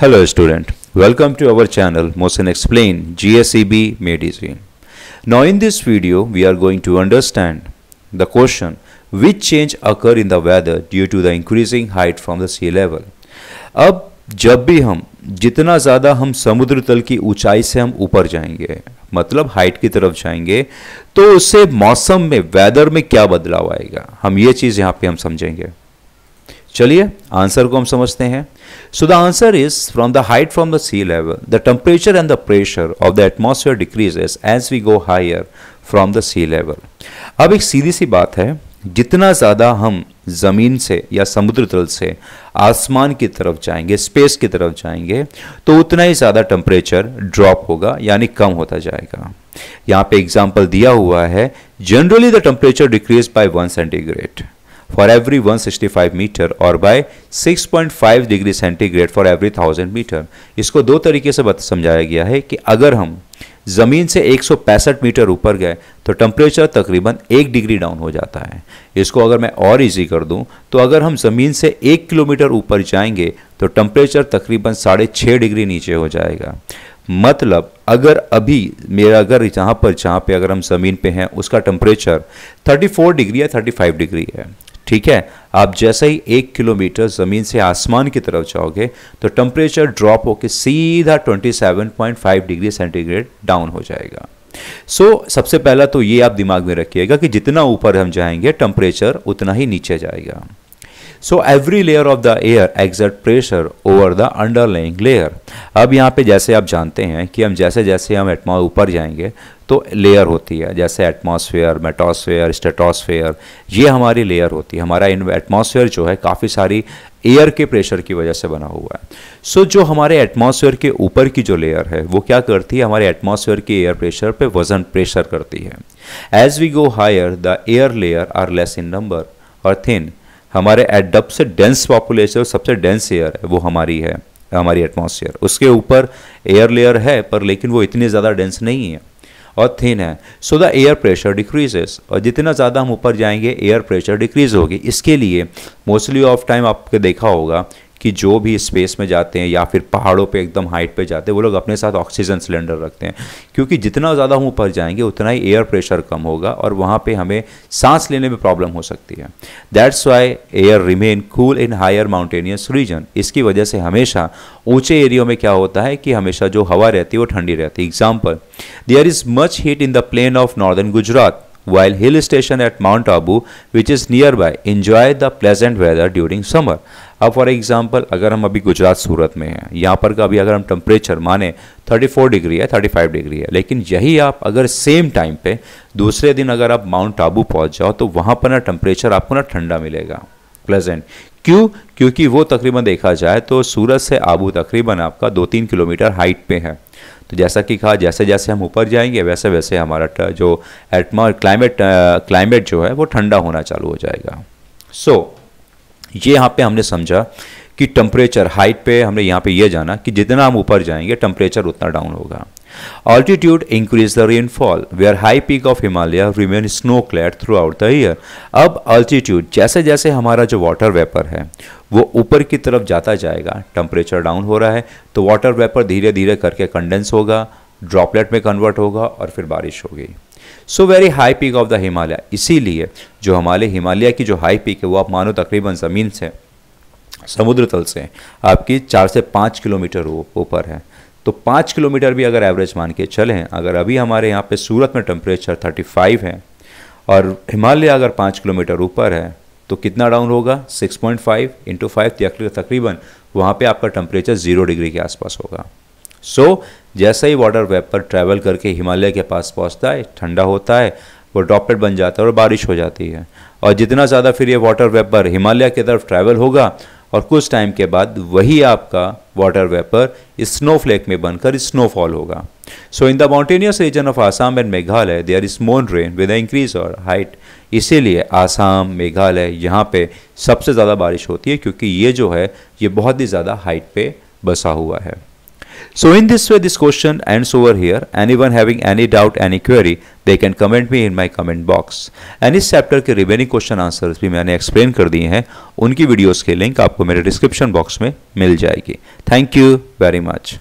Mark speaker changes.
Speaker 1: Hello student, welcome to our channel Mosin Explain GSEB Medicine. Now in this video we are going to understand the question which change occur in the weather due to the increasing height from the sea level. अब जब भी हम जितना ज़्यादा हम समुद्र तल की ऊंचाई से हम ऊपर जाएंगे मतलब हाइट की तरफ जाएंगे तो उससे मौसम में वेदर में क्या बदलाव आएगा हम ये चीज़ यहाँ पे हम समझेंगे चलिए आंसर को हम समझते हैं so the answer is from the height from the sea level the temperature and the pressure of the atmosphere decreases as we go higher from the sea level अब एक सीधी सी बात है जितना ज़्यादा हम ज़मीन से या समुद्र तल से आसमान की तरफ जाएंगे स्पेस की तरफ जाएंगे तो उतना ही ज़्यादा टेम्परेचर ड्रॉप होगा यानी कम होता जाएगा यहाँ पे एग्जाम्पल दिया हुआ है generally the temperature decrease by one centigrade for every 165 metre और by 6.5 degree centigrade for every 1000 metre इसको दो तरीके से समझाया गया है कि अगर हम ज़मीन से एक मीटर ऊपर गए तो टेम्परेचर तकरीबन एक डिग्री डाउन हो जाता है इसको अगर मैं और इजी कर दूं तो अगर हम ज़मीन से एक किलोमीटर ऊपर जाएंगे तो टेम्परेचर तकरीबन साढ़े छः डिग्री नीचे हो जाएगा मतलब अगर अभी मेरा अगर जहाँ पर जहाँ पे अगर हम ज़मीन पे हैं उसका टेम्परेचर 34 डिग्री या 35 डिग्री है ठीक है आप जैसे ही एक किलोमीटर ज़मीन से आसमान की तरफ जाओगे तो टेम्परेचर ड्रॉप होकर सीधा 27.5 डिग्री सेंटीग्रेड डाउन हो जाएगा सो so, सबसे पहला तो ये आप दिमाग में रखिएगा कि जितना ऊपर हम जाएंगे टेम्परेचर उतना ही नीचे जाएगा so every layer of the air exert pressure over the underlying layer अब यहाँ पे जैसे आप जानते हैं कि हम जैसे जैसे हम एटमा ऊपर जाएंगे तो लेयर होती है जैसे एटमॉस्फेयर मेटोसफेयर स्टेटोसफेयर ये हमारी लेयर होती है हमारा एटमॉस्फेयर जो है काफ़ी सारी एयर के प्रेशर की वजह से बना हुआ है सो so, जो हमारे एटमॉस्फेयर के ऊपर की जो लेयर है वो क्या करती है हमारे एटमॉस्फेयर के एयर प्रेशर पे वजन प्रेशर करती है as we go higher the air layer are less in number और थिन हमारे एडप से डेंस पॉपुलेशन सबसे डेंस एयर है वो हमारी है हमारी एटमॉस्फेयर उसके ऊपर एयर लेयर है पर लेकिन वो इतनी ज़्यादा डेंस नहीं है और थिन है so the air pressure decreases और जितना ज़्यादा हम ऊपर जाएंगे एयर प्रेशर डिक्रीज होगी इसके लिए मोस्टली ऑफ टाइम आपके देखा होगा कि जो भी स्पेस में जाते हैं या फिर पहाड़ों पे एकदम हाइट पे जाते हैं वो लोग अपने साथ ऑक्सीजन सिलेंडर रखते हैं क्योंकि जितना ज़्यादा हम ऊपर जाएंगे उतना ही एयर प्रेशर कम होगा और वहाँ पर हमें सांस लेने में प्रॉब्लम हो सकती है that's why air remain cool in higher mountainous region इसकी वजह से हमेशा ऊंचे एरियो में क्या होता है कि हमेशा जो हवा रहती है वो ठंडी रहती है example there is much heat in the plain of northern Gujarat while hill station at Mount Abu, which is nearby, enjoy the pleasant weather during summer. अब फॉर एग्जाम्पल अगर हम अभी गुजरात सूरत में हैं यहाँ पर का अभी अगर हम टेम्परेचर माने 34 डिग्री है 35 डिग्री है लेकिन यही आप अगर सेम टाइम पे दूसरे दिन अगर आप माउंट आबू पहुँच जाओ तो वहाँ पर ना टेम्परेचर आपको ना ठंडा मिलेगा प्लेजेंट क्यों क्योंकि वो तकरीबन देखा जाए तो सूरत से आबू तकरीबन आपका दो तीन किलोमीटर हाइट पे है तो जैसा कि कहा जैसे जैसे हम ऊपर जाएंगे वैसे वैसे हमारा जो एटमा क्लाइमेट क्लाइमेट जो है वो ठंडा होना चालू हो जाएगा सो so, ये यहाँ पे हमने समझा कि टम्परेचर हाइट पे हमने यहाँ पे ये यह जाना कि जितना हम ऊपर जाएंगे टम्परेचर उतना डाउन होगा Altitude increase the rainfall, where high peak of Himalaya remain snow clad throughout the year. अब altitude जैसे जैसे हमारा जो water vapor है वो ऊपर की तरफ जाता जाएगा टेम्परेचर डाउन हो रहा है तो वाटर वेपर धीरे धीरे करके कंडेंस होगा ड्रॉपलेट में कन्वर्ट होगा और फिर बारिश होगी so very high peak of the Himalaya इसीलिए जो हमारे हिमालय की जो हाई पीक है वो आप मानो तकरीबन ज़मीन से समुद्र तल से आपकी चार से पाँच किलोमीटर ऊपर है तो पाँच किलोमीटर भी अगर एवरेज मान के चलें अगर अभी हमारे यहाँ पे सूरत में टेम्परेचर 35 है और हिमालय अगर पाँच किलोमीटर ऊपर है तो कितना डाउन होगा 6.5 पॉइंट फाइव इंटू फाइव तकरीबन वहाँ पे आपका टेम्परेचर ज़ीरो डिग्री के आसपास होगा सो so, जैसे ही वाटर वेपर ट्रैवल करके हिमालय के पास पहुँचता है ठंडा होता है वो ड्रॉपलेट बन जाता है और बारिश हो जाती है और जितना ज़्यादा फिर ये वाटर वेपर हिमालय की तरफ ट्रैवल होगा और कुछ टाइम के बाद वही आपका वाटर वेपर स्नोफ्लेक में बनकर स्नोफॉल होगा so in the mountainous region of Assam and Meghalaya there is more rain with increase और हाइट इसीलिए आसाम मेघालय यहाँ पे सबसे ज़्यादा बारिश होती है क्योंकि ये जो है ये बहुत ही ज़्यादा हाइट पे बसा हुआ है So in this way this question ends over here. Anyone having any doubt, any query, they can comment me in my comment box. And this chapter के remaining question answers भी मैंने explain कर दिए हैं उनकी videos के link आपको मेरे description box में मिल जाएगी Thank you very much.